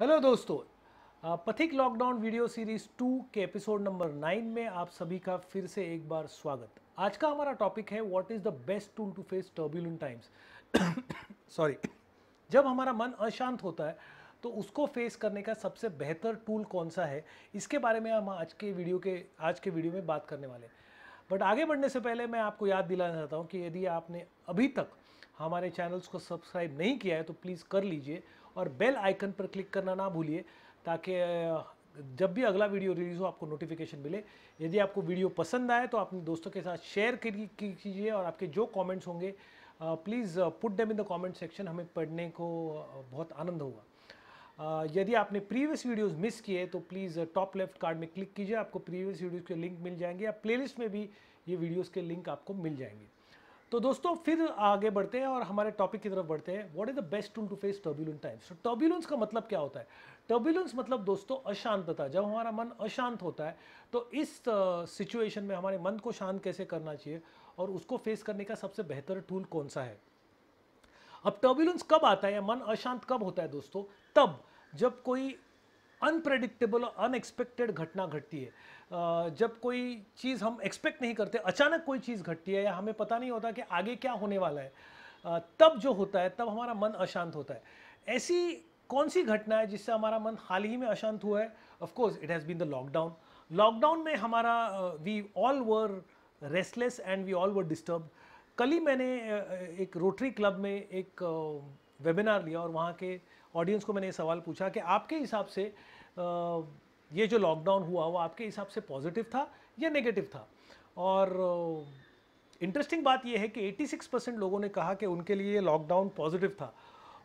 hello दोस्तों Pathik lockdown video series two के episode number nine में आप सभी का फिर से एक बार स्वागत आज का हमारा टॉपिक है what is the best tool to face turbulent times sorry जब हमारा मन अशांत होता है तो उसको फेस करने का सबसे बेहतर टूल कौन सा है इसके बारे में हम आज के वीडियो के आज के वीडियो में बात करने वाले हैं बट आगे बढ़ने से पहले मैं आपको याद दिलाना चाहता हूँ कि यदि आपने अभी तक हमारे चैनल्स को सब्सक्राइब नहीं किया है तो प्लीज़ कर लीजिए और बेल आइकन पर क्लिक करना ना भूलिए ताकि जब भी अगला वीडियो रिलीज़ हो आपको नोटिफिकेशन मिले यदि आपको वीडियो पसंद आए तो अपने दोस्तों के साथ शेयर कीजिए और आपके जो कमेंट्स होंगे please put them in the comment section हमें पढ़ने को बहुत आनंद होगा यदि आपने प्रीवियस वीडियोस मिस किए तो प्लीज़ टॉप लेफ्ट कार्ड में क्लिक कीजिए आपको प्रीवियस वीडियोस के लिंक मिल जाएंगे या प्लेलिस्ट में भी ये वीडियोस के लिंक आपको मिल जाएंगे तो दोस्तों फिर आगे बढ़ते हैं और हमारे टॉपिक की तरफ बढ़ते हैं what is the best tool to face turbulent times तो का मतलब क्या होता है टर्ब्यूलेंस मतलब दोस्तों अशांतता जब हमारा मन अशांत होता है तो इस सिचुएशन में हमारे मन को शांत कैसे करना चाहिए और उसको फेस करने का सबसे बेहतर टूल कौन सा है अब टर्ब्यूलेंस कब आता है या मन अशांत कब होता है दोस्तों तब जब कोई अनप्रेडिक्टेबल और अनएक्सपेक्टेड घटना घटती है जब कोई चीज़ हम एक्सपेक्ट नहीं करते अचानक कोई चीज़ घटती है या हमें पता नहीं होता कि आगे क्या होने वाला है तब जो होता है तब हमारा मन अशांत होता है ऐसी कौन सी घटना है जिससे हमारा मन हाल ही में अशांत हुआ है of course it has been the lockdown lockdown में हमारा we all were restless and we all were disturbed कल ही मैंने एक रोटरी क्लब में एक वेबिनार लिया और वहाँ के ऑडियंस को मैंने ये सवाल पूछा कि आपके हिसाब से ये जो लॉकडाउन हुआ वो आपके हिसाब से पॉजिटिव था या नेगेटिव था और इंटरेस्टिंग बात यह है कि 86 परसेंट लोगों ने कहा कि उनके लिए लॉकडाउन पॉजिटिव था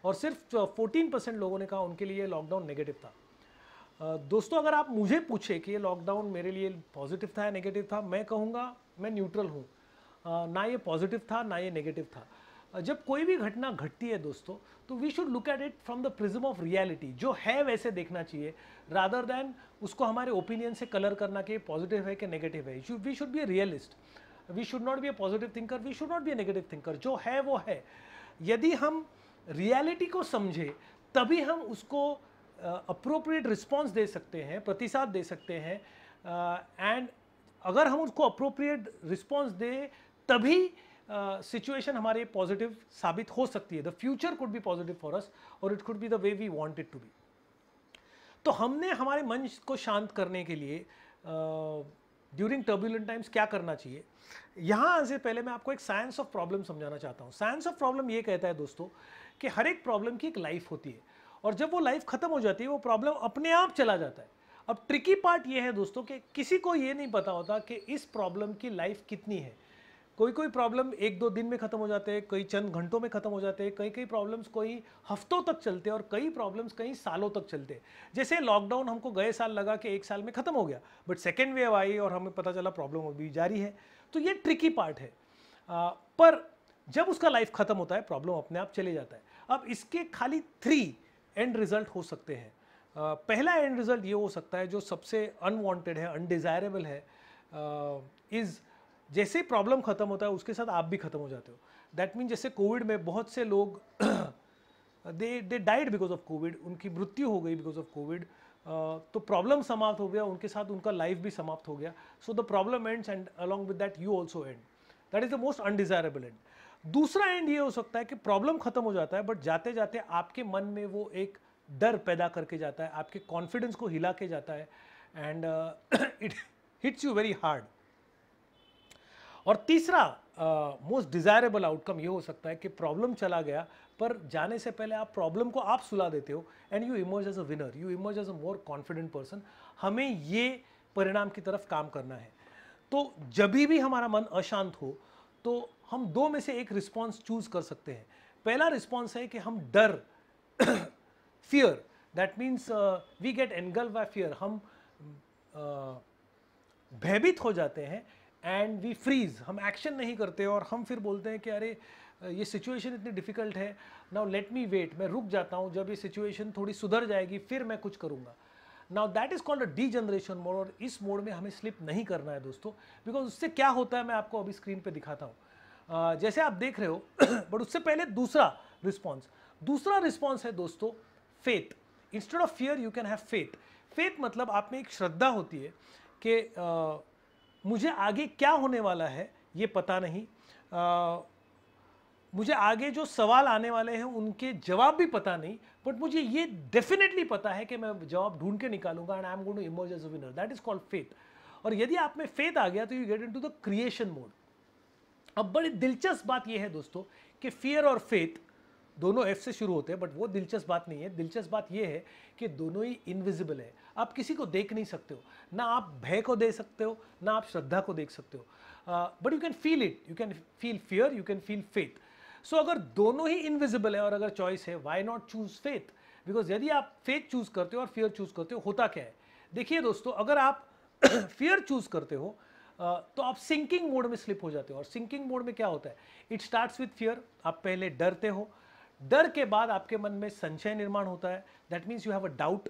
और सिर्फ 14 परसेंट लोगों ने कहा उनके लिए लॉकडाउन नेगेटिव था दोस्तों अगर आप मुझे पूछे कि ये लॉकडाउन मेरे लिए पॉजिटिव था या नेगेटिव था मैं कहूँगा मैं न्यूट्रल हूँ ना ये पॉजिटिव था ना ये नेगेटिव था जब कोई भी घटना घटती है दोस्तों तो we should look at it from the prism of reality जो है वैसे देखना चाहिए रादर देन उसको हमारे ओपिनियन से कलर करना कि पॉजिटिव है कि नेगेटिव है we should be a realist we should not be a positive thinker we should not be a negative thinker जो है वो है यदि हम रियलिटी को समझे तभी हम उसको अप्रोप्रिएट uh, रिस्पॉन्स दे सकते हैं प्रतिसाद दे सकते हैं एंड uh, अगर हम उसको अप्रोप्रिएट रिस्पॉन्स दें तभी सिचुएशन uh, हमारे पॉजिटिव साबित हो सकती है the future could be positive for us और it could be the way we want it to be तो हमने हमारे मन को शांत करने के लिए ड्यूरिंग टर्बुलेंट टाइम्स क्या करना चाहिए यहाँ से पहले मैं आपको एक साइंस ऑफ प्रॉब्लम समझाना चाहता हूँ साइंस ऑफ प्रॉब्लम ये कहता है दोस्तों कि हर एक प्रॉब्लम की एक लाइफ होती है और जब वो लाइफ ख़त्म हो जाती है वो प्रॉब्लम अपने आप चला जाता है अब ट्रिकी पार्ट ये है दोस्तों कि किसी को ये नहीं पता होता कि इस प्रॉब्लम की लाइफ कितनी है कोई कोई प्रॉब्लम एक दो दिन में ख़त्म हो जाते हैं कई चंद घंटों में ख़त्म हो जाते हैं कई कई प्रॉब्लम्स कोई हफ्तों तक चलते हैं और कई प्रॉब्लम्स कई सालों तक चलते हैं जैसे लॉकडाउन हमको गए साल लगा कि एक साल में ख़त्म हो गया बट सेकेंड वेव आई और हमें पता चला प्रॉब्लम अभी जारी है तो ये ट्रिकी पार्ट है आ, पर जब उसका लाइफ ख़त्म होता है प्रॉब्लम अपने आप चले जाता है अब इसके खाली थ्री एंड रिजल्ट हो सकते हैं आ, पहला एंड रिजल्ट ये हो सकता है जो सबसे अनवांटेड है अनडिज़ायरेबल है इज़ जैसे ही प्रॉब्लम ख़त्म होता है उसके साथ आप भी ख़त्म हो जाते हो दैट मीन जैसे कोविड में बहुत से लोग they they died because of covid उनकी मृत्यु हो गई बिकॉज ऑफ कोविड तो प्रॉब्लम समाप्त हो गया उनके साथ उनका लाइफ भी समाप्त हो गया so the problem ends and along with that you also and that is the most undesirable end दूसरा एंड ये हो सकता है कि प्रॉब्लम ख़त्म हो जाता है बट जाते जाते आपके मन में वो एक डर पैदा करके जाता है आपके कॉन्फिडेंस को हिला के जाता है and it hits you very hard और तीसरा मोस्ट डिज़ायरेबल आउटकम ये हो सकता है कि प्रॉब्लम चला गया पर जाने से पहले आप प्रॉब्लम को आप सुला देते हो and you emerge as a winner you emerge as a more confident person हमें ये परिणाम की तरफ काम करना है तो जब भी हमारा मन अशांत हो तो हम दो में से एक रिस्पॉन्स चूज कर सकते हैं पहला रिस्पॉन्स है कि हम डर fear that means we get engulfed by fear हम uh, भयभीत हो जाते हैं एंड वी फ्रीज हम एक्शन नहीं करते और हम फिर बोलते हैं कि अरे ये सिचुएशन इतनी डिफ़िकल्ट है नाउ लेट मी वेट मैं रुक जाता हूँ जब ये सिचुएशन थोड़ी सुधर जाएगी फिर मैं कुछ करूँगा now that is called a degeneration mode और इस मोड में हमें स्लिप नहीं करना है दोस्तों बिकॉज उससे क्या होता है मैं आपको अभी स्क्रीन पर दिखाता हूँ uh, जैसे आप देख रहे हो बट उससे पहले दूसरा रिस्पॉन्स दूसरा रिस्पॉन्स है दोस्तों faith instead of fear you can have faith faith मतलब आप में एक श्रद्धा होती है कि मुझे आगे क्या होने वाला है ये पता नहीं आ, मुझे आगे जो सवाल आने वाले हैं उनके जवाब भी पता नहीं बट मुझे ये डेफिनेटली पता है कि मैं जवाब ढूंढ के निकालूंगा and I am going to emerge as a winner that is called faith और यदि आप में फेथ आ गया तो you get into the creation mode अब बड़ी दिलचस्प बात यह है दोस्तों कि फियर और फेथ दोनों एफ से शुरू होते हैं बट वो दिलचस्प बात नहीं है दिलचस्प बात यह है कि दोनों ही इनविजिबल है आप किसी को देख नहीं सकते हो ना आप भय को दे सकते हो ना आप श्रद्धा को देख सकते हो but you can feel it you can feel fear you can feel faith so अगर दोनों ही इनविजिबल है और अगर चॉइस है why not choose faith because यदि आप फेथ चूज करते हो और फियर चूज करते हो होता क्या है देखिए दोस्तों अगर आप फियर चूज करते हो uh, तो आप सिंकिंग मोड में स्लिप हो जाते हो और सिंकिंग मोड में क्या होता है इट स्टार्ट्स विथ फियर आप पहले डरते हो डर के बाद आपके मन में संशय निर्माण होता है that means you have a doubt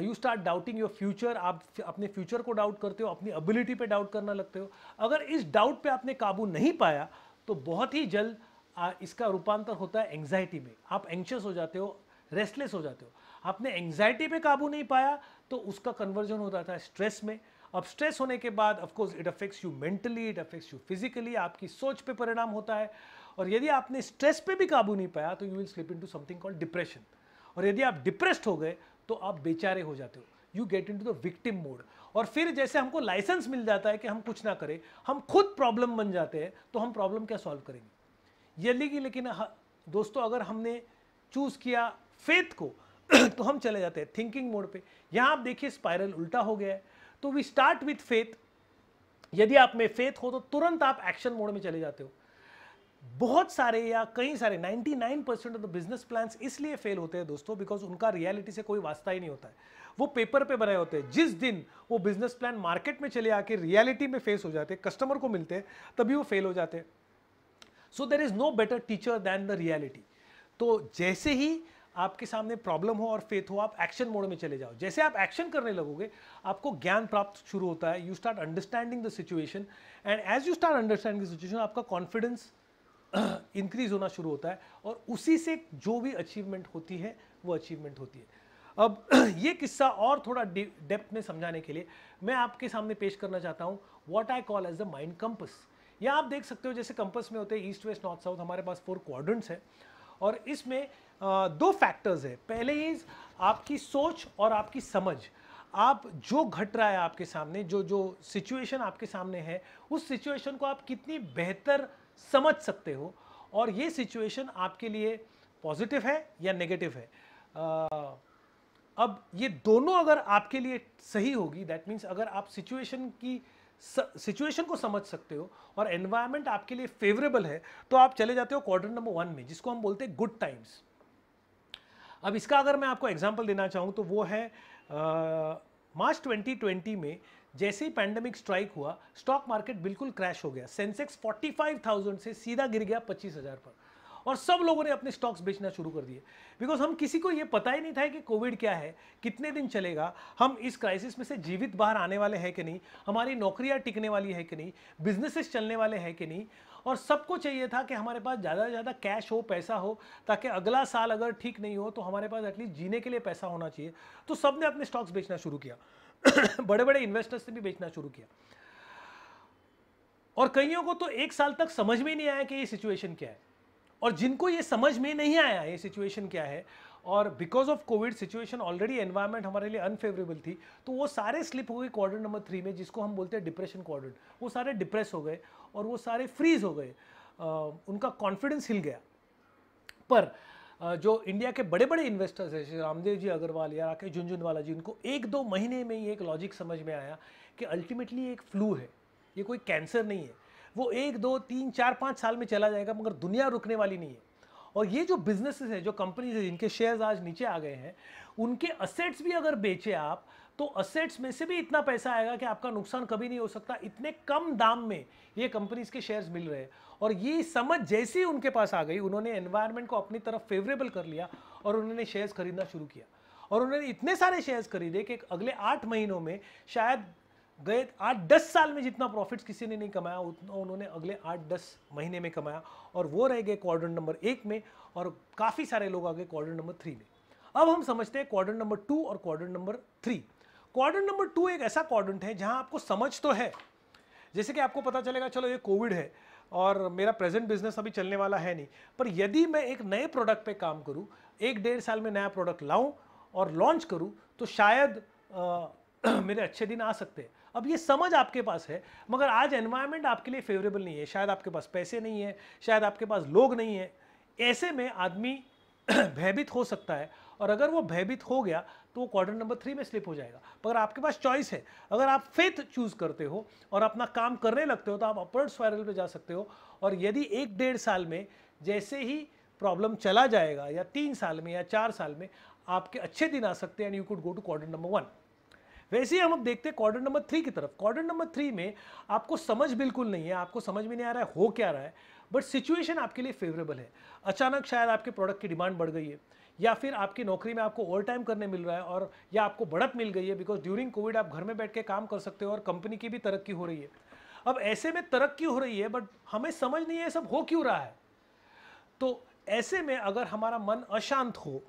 you start doubting your future आप अपने फ्यूचर को डाउट करते हो अपनी एबिलिटी पे डाउट करना लगते हो अगर इस डाउट पे आपने काबू नहीं पाया तो बहुत ही जल्द इसका रूपांतर होता है एंग्जाइटी में आप एंक्शस हो जाते हो रेस्टलेस हो जाते हो आपने एंग्जाइटी पे काबू नहीं पाया तो उसका कन्वर्जन हो जाता है स्ट्रेस में अब स्ट्रेस होने के बाद of course it affects you mentally it affects you physically आपकी सोच पे परिणाम होता है और यदि आपने स्ट्रेस पे भी काबू नहीं पाया तो you will slip into something called depression और यदि आप डिप्रेस्ड हो गए तो आप बेचारे हो जाते हो you get into the victim mode और फिर जैसे हमको लाइसेंस मिल जाता है कि हम कुछ ना करें हम खुद प्रॉब्लम बन जाते हैं तो हम प्रॉब्लम क्या सॉल्व करेंगे ये लेकिन लेकिन दोस्तों अगर हमने चूज़ किया फेथ को तो हम चले जाते हैं थिंकिंग मोड पे यहां आप देखिए स्पायरल उल्टा हो गया है तो वी स्टार्ट विथ फेथ यदि आप में फेथ हो तो तुरंत आप एक्शन मोड में चले जाते हो बहुत सारे या कई सारे 99 percent of the business plan इसलिए फेल होते हैं दोस्तों बिकॉज उनका रियलिटी से कोई वास्ता ही नहीं होता है वो पेपर पे बनाए होते हैं जिस दिन वो बिजनेस प्लान मार्केट में चले आके रियलिटी में फेस हो जाते हैं कस्टमर को मिलते हैं तभी वो फेल हो जाते हैं so there is no better teacher than the reality तो जैसे ही आपके सामने प्रॉब्लम हो और फेथ हो आप एक्शन मोड में चले जाओ जैसे आप एक्शन करने लगोगे आपको ज्ञान प्राप्त शुरू होता है you start understanding the situation and as you start understanding the situation आपका कॉन्फिडेंस इंक्रीज होना शुरू होता है और उसी से जो भी अचीवमेंट होती है वो अचीवमेंट होती है अब ये किस्सा और थोड़ा डेप्थ में समझाने के लिए मैं आपके सामने पेश करना चाहता हूँ what I call as the mind compass या आप देख सकते हो जैसे कंपस में होते हैं ईस्ट वेस्ट नॉर्थ साउथ हमारे पास फोर क्वाड्रेंट्स हैं और इसमें दो फैक्टर्स है पहले इज आपकी सोच और आपकी समझ आप जो घट रहा है आपके सामने जो जो सिचुएशन आपके सामने है उस सिचुएशन को आप कितनी बेहतर समझ सकते हो और ये सिचुएशन आपके लिए पॉजिटिव है या नेगेटिव है आ, अब ये दोनों अगर आपके लिए सही होगी दैट मीन्स अगर आप सिचुएशन की सिचुएशन को समझ सकते हो और एनवायरमेंट आपके लिए फेवरेबल है तो आप चले जाते हो क्वार्टर नंबर वन में जिसको हम बोलते हैं गुड टाइम्स अब इसका अगर मैं आपको एग्जाम्पल देना चाहूँ तो वो है मार्च 2020 में जैसे ही पैंडेमिक स्ट्राइक हुआ स्टॉक मार्केट बिल्कुल क्रैश हो गया सेंसेक्स 45,000 से सीधा गिर गया 25,000 पर और सब लोगों ने अपने स्टॉक्स बेचना शुरू कर दिए बिकॉज हम किसी को ये पता ही नहीं था कि कोविड क्या है कितने दिन चलेगा हम इस क्राइसिस में से जीवित बाहर आने वाले हैं कि नहीं हमारी नौकरियाँ टिकने वाली है कि नहीं बिजनेसेस चलने वाले हैं कि नहीं और सबको चाहिए था कि हमारे पास ज़्यादा से ज़्यादा कैश हो पैसा हो ताकि अगला साल अगर ठीक नहीं हो तो हमारे पास एटलीस्ट जीने के लिए पैसा होना चाहिए तो सब ने अपने स्टॉक्स बेचना शुरू किया बड़े बड़े इन्वेस्टर्स से भी बेचना शुरू किया और कईयों को तो एक साल तक समझ में नहीं आया कि ये सिचुएशन क्या है और जिनको ये समझ में नहीं आया ये सिचुएशन क्या है और because of covid situation already environment हमारे लिए अनफेवरेबल थी तो वो सारे स्लिप हो गए क्वार्टर नंबर थ्री में जिसको हम बोलते हैं डिप्रेशन क्वार्टर वो सारे डिप्रेस हो गए और वो सारे फ्रीज हो गए आ, उनका कॉन्फिडेंस हिल गया पर जो इंडिया के बड़े बड़े इन्वेस्टर्स हैं श्री रामदेव जी अग्रवाल या राकेश झुंझुनवाला जी उनको एक दो महीने में ही एक लॉजिक समझ में आया कि अल्टीमेटली एक फ्लू है ये कोई कैंसर नहीं है वो एक दो तीन चार पाँच साल में चला जाएगा मगर दुनिया रुकने वाली नहीं है और ये जो बिजनेसेस है जो कंपनीज है जिनके शेयर्स आज नीचे आ गए हैं उनके असेट्स भी अगर बेचे आप तो असेट्स में से भी इतना पैसा आएगा कि आपका नुकसान कभी नहीं हो सकता इतने कम दाम में ये कंपनीज के शेयर्स मिल रहे हैं और ये समझ जैसे ही उनके पास आ गई उन्होंने एनवायरमेंट को अपनी तरफ फेवरेबल कर लिया और उन्होंने शेयर्स खरीदना शुरू किया और उन्होंने इतने सारे शेयर्स खरीदे कि अगले आठ महीनों में शायद गए आठ दस साल में जितना प्रॉफिट्स किसी ने नहीं कमाया उतना उन्होंने अगले आठ दस महीने में कमाया और वो रह गए क्वार्टर नंबर एक में और काफ़ी सारे लोग आ गए क्वार्टर नंबर थ्री में अब हम समझते हैं क्वार्टर नंबर टू और quarter number three quadrant number two एक ऐसा क्वाड्रेंट है जहाँ आपको समझ तो है जैसे कि आपको पता चलेगा चलो ये कोविड है और मेरा प्रेजेंट बिजनेस अभी चलने वाला है नहीं पर यदि मैं एक नए प्रोडक्ट पे काम करूँ एक डेढ़ साल में नया प्रोडक्ट लाऊं और लॉन्च करूँ तो शायद आ, मेरे अच्छे दिन आ सकते हैं अब ये समझ आपके पास है मगर आज एनवायरनमेंट आपके लिए फेवरेबल नहीं है शायद आपके पास पैसे नहीं है शायद आपके पास लोग नहीं है ऐसे में आदमी भयभीत हो सकता है और अगर वो भयभीत हो गया तो वो क्वार्टर नंबर थ्री में स्लिप हो जाएगा मगर आपके पास चॉइस है अगर आप फेथ चूज़ करते हो और अपना काम करने लगते हो तो आप अपर्ड स्वायरल पर जा सकते हो और यदि एक डेढ़ साल में जैसे ही प्रॉब्लम चला जाएगा या तीन साल में या चार साल में आपके अच्छे दिन आ सकते हैं and you could go to quarter number one वैसे ही हम अब देखते हैं क्वार्टर नंबर थ्री की तरफ क्वार्टर नंबर थ्री में आपको समझ बिल्कुल नहीं है आपको समझ में नहीं आ रहा है हो क्या रहा है बट सिचुएशन आपके लिए फेवरेबल है अचानक शायद आपके प्रोडक्ट की डिमांड बढ़ गई है या फिर आपकी नौकरी में आपको ओवर टाइम करने मिल रहा है और या आपको बढ़त मिल गई है बिकॉज ड्यूरिंग कोविड आप घर में बैठ के काम कर सकते हो और कंपनी की भी तरक्की हो रही है अब ऐसे में तरक्की हो रही है बट हमें समझ नहीं है सब हो क्यों रहा है तो ऐसे में अगर हमारा मन अशांत हो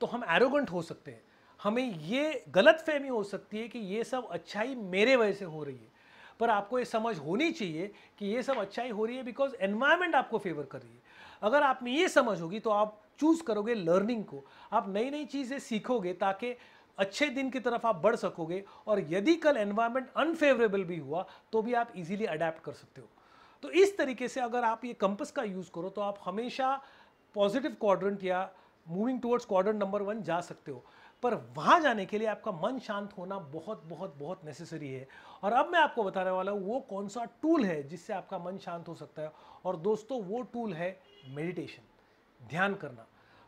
तो हम एरोगेंट हो सकते हैं हमें ये गलत फहमी हो सकती है कि ये सब अच्छाई मेरे वजह से हो रही है पर आपको ये समझ होनी चाहिए कि ये सब अच्छाई हो रही है बिकॉज एनवायरमेंट आपको फेवर कर रही है अगर आप में ये समझ होगी तो आप चूज़ करोगे लर्निंग को आप नई नई चीज़ें सीखोगे ताकि अच्छे दिन की तरफ आप बढ़ सकोगे और यदि कल एनवायरमेंट अनफेवरेबल भी हुआ तो भी आप इजीली अडेप्ट कर सकते हो तो इस तरीके से अगर आप ये कंपस का यूज़ करो तो आप हमेशा पॉजिटिव क्वाड्रेंट या moving towards quadrant number one जा सकते हो पर वहाँ जाने के लिए आपका मन शांत होना बहुत बहुत बहुत नेसेसरी है और अब मैं आपको बताने वाला हूँ वो कौन सा टूल है जिससे आपका मन शांत हो सकता है और दोस्तों वो टूल है मेडिटेशन ध्यान करना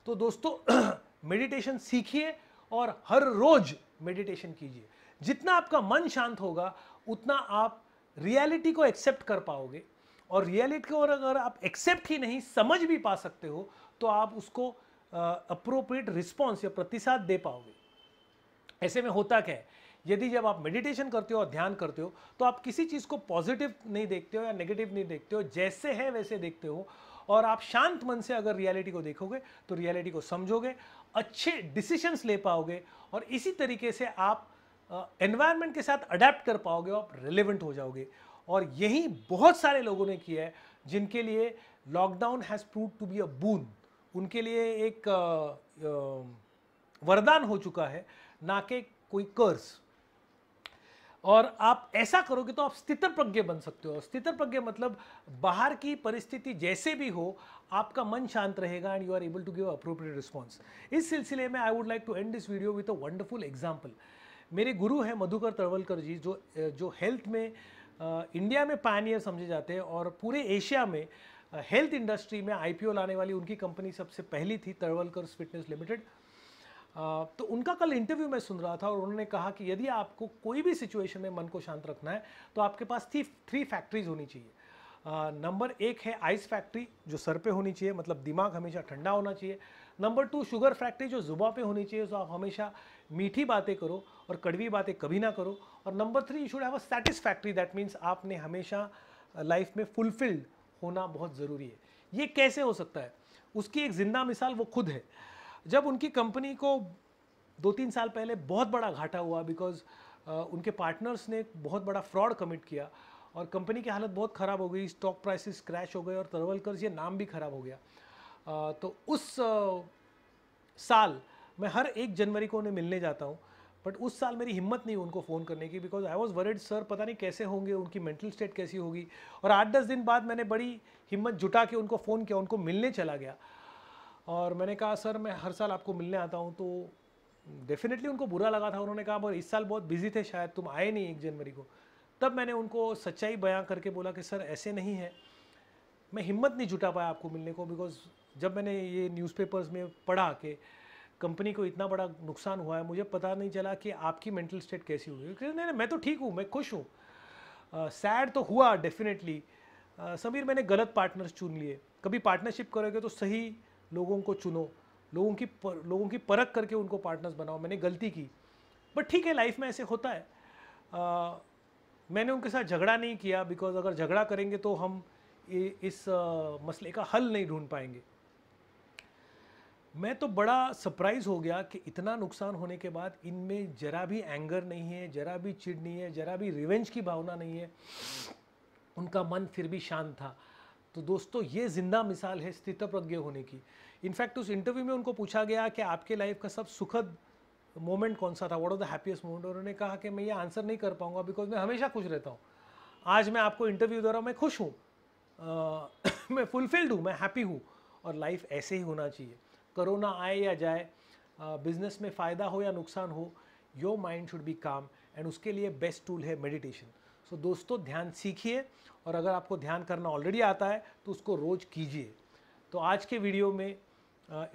तो दोस्तों मेडिटेशन सीखिए और हर रोज मेडिटेशन कीजिए जितना आपका मन शांत होगा उतना आप रियलिटी को एक्सेप्ट कर पाओगे और रियलिटी को अगर आप एक्सेप्ट ही नहीं समझ भी पा सकते हो तो आप उसको अप्रोप्रिएट रिस्पॉन्स या प्रतिसाद दे पाओगे ऐसे में होता क्या है यदि जब आप मेडिटेशन करते हो और ध्यान करते हो तो आप किसी चीज़ को पॉजिटिव नहीं देखते हो या नेगेटिव नहीं देखते हो जैसे है वैसे देखते हो और आप शांत मन से अगर रियलिटी को देखोगे तो रियलिटी को समझोगे अच्छे डिसीशंस ले पाओगे और इसी तरीके से आप एनवायरनमेंट uh, के साथ अडेप्ट कर पाओगे आप रिलेवेंट हो जाओगे और यही बहुत सारे लोगों ने किया है जिनके लिए lockdown has prove to be a boon उनके लिए एक uh, uh, वरदान हो चुका है ना कि कोई कर्ज़ और आप ऐसा करोगे तो आप स्थितर प्रज्ञ बन सकते हो स्थितर प्रज्ञ मतलब बाहर की परिस्थिति जैसे भी हो आपका मन शांत रहेगा and you are able to give appropriate response इस सिलसिले में I would like to end this video with a wonderful example मेरे गुरु हैं मधुकर तरवलकर जी जो जो हेल्थ में इंडिया में पानियर समझे जाते हैं और पूरे एशिया में हेल्थ इंडस्ट्री में आईपीओ लाने वाली उनकी कंपनी सबसे पहली थी तरवलकर फिटनेस लिमिटेड तो उनका कल इंटरव्यू में सुन रहा था और उन्होंने कहा कि यदि आपको कोई भी सिचुएशन में मन को शांत रखना है तो आपके पास थी थ्री फैक्ट्रीज होनी चाहिए नंबर एक है आइस फैक्ट्री जो सर पे होनी चाहिए मतलब दिमाग हमेशा ठंडा होना चाहिए नंबर टू शुगर फैक्ट्री जो जुबा पे होनी चाहिए तो आप हमेशा मीठी बातें करो और कड़वी बातें कभी ना करो और number three you should have a satisfactory that means आपने हमेशा लाइफ में फुलफिल्ड होना बहुत ज़रूरी है ये कैसे हो सकता है उसकी एक ज़िंदा मिसाल वो खुद है जब उनकी कंपनी को दो तीन साल पहले बहुत बड़ा घाटा हुआ बिकॉज उनके पार्टनर्स ने बहुत बड़ा फ्रॉड कमिट किया और कंपनी की हालत बहुत ख़राब हो गई स्टॉक प्राइसेस क्रैश हो गए और तरवलकर ये नाम भी ख़राब हो गया तो उस साल मैं हर एक जनवरी को उन्हें मिलने जाता हूँ बट उस साल मेरी हिम्मत नहीं उनको फ़ोन करने की because I was worried sir पता नहीं कैसे होंगे उनकी मेंटल स्टेट कैसी होगी और आठ दस दिन बाद मैंने बड़ी हिम्मत जुटा के उनको फ़ोन किया उनको मिलने चला गया और मैंने कहा सर मैं हर साल आपको मिलने आता हूँ तो डेफिनेटली उनको बुरा लगा था उन्होंने कहा और इस साल बहुत बिजी थे शायद तुम आए नहीं एक जनवरी को तब मैंने उनको सच्चाई बयां करके बोला कि सर ऐसे नहीं है मैं हिम्मत नहीं जुटा पाया आपको मिलने को बिकॉज जब मैंने ये न्यूज़पेपर्स में पढ़ा कि कंपनी को इतना बड़ा नुकसान हुआ है मुझे पता नहीं चला कि आपकी मेंटल स्टेट कैसी हुई नहीं नहीं मैं तो ठीक हूँ मैं खुश हूँ सैड तो हुआ डेफिनेटली समीर मैंने गलत पार्टनर्स चुन लिए कभी पार्टनरशिप करोगे तो सही लोगों को चुनो लोगों की पर, लोगों की परख करके उनको पार्टनर्स बनाओ मैंने गलती की बट ठीक है लाइफ में ऐसे होता है आ, मैंने उनके साथ झगड़ा नहीं किया बिकॉज अगर झगड़ा करेंगे तो हम ए, इस आ, मसले का हल नहीं ढूंढ पाएंगे मैं तो बड़ा सरप्राइज़ हो गया कि इतना नुकसान होने के बाद इनमें ज़रा भी एंगर नहीं है ज़रा भी चिड़ नहीं है ज़रा भी रिवेंज की भावना नहीं है उनका मन फिर भी शांत था तो दोस्तों ये जिंदा मिसाल है स्थित प्रज्ञ होने की इनफैक्ट उस इंटरव्यू में उनको पूछा गया कि आपके लाइफ का सब सुखद मोमेंट कौन सा था what of the happiest moment उन्होंने कहा कि मैं ये आंसर नहीं कर पाऊंगा बिकॉज मैं हमेशा खुश रहता हूँ आज मैं आपको इंटरव्यू दे रहा हूँ मैं खुश हूँ मैं फुलफिल्ड हूँ मैं हैप्पी हूँ और लाइफ ऐसे ही होना चाहिए करोना आए या जाए बिजनेस में फ़ायदा हो या नुकसान हो your mind should be calm and उसके लिए बेस्ट टूल है मेडिटेशन सो दोस्तों ध्यान सीखिए और अगर आपको ध्यान करना ऑलरेडी आता है तो उसको रोज़ कीजिए तो आज के वीडियो में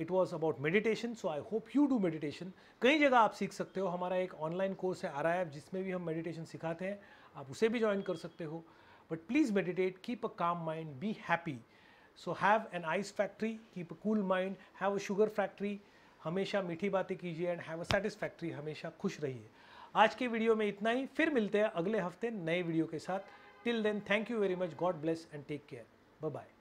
it was about meditation so I hope you do meditation कई जगह आप सीख सकते हो हमारा एक ऑनलाइन कोर्स है आर जिसमें भी हम मेडिटेशन सिखाते हैं आप उसे भी ज्वाइन कर सकते हो but please meditate keep a calm mind be happy so have an ice factory keep a cool mind have a sugar factory हमेशा मीठी बातें कीजिए एंड हैव अ सेटिस्फैक्ट्री हमेशा खुश रहिए आज की वीडियो में इतना ही फिर मिलते हैं अगले हफ्ते नए वीडियो के साथ till then thank you very much God bless and take care bye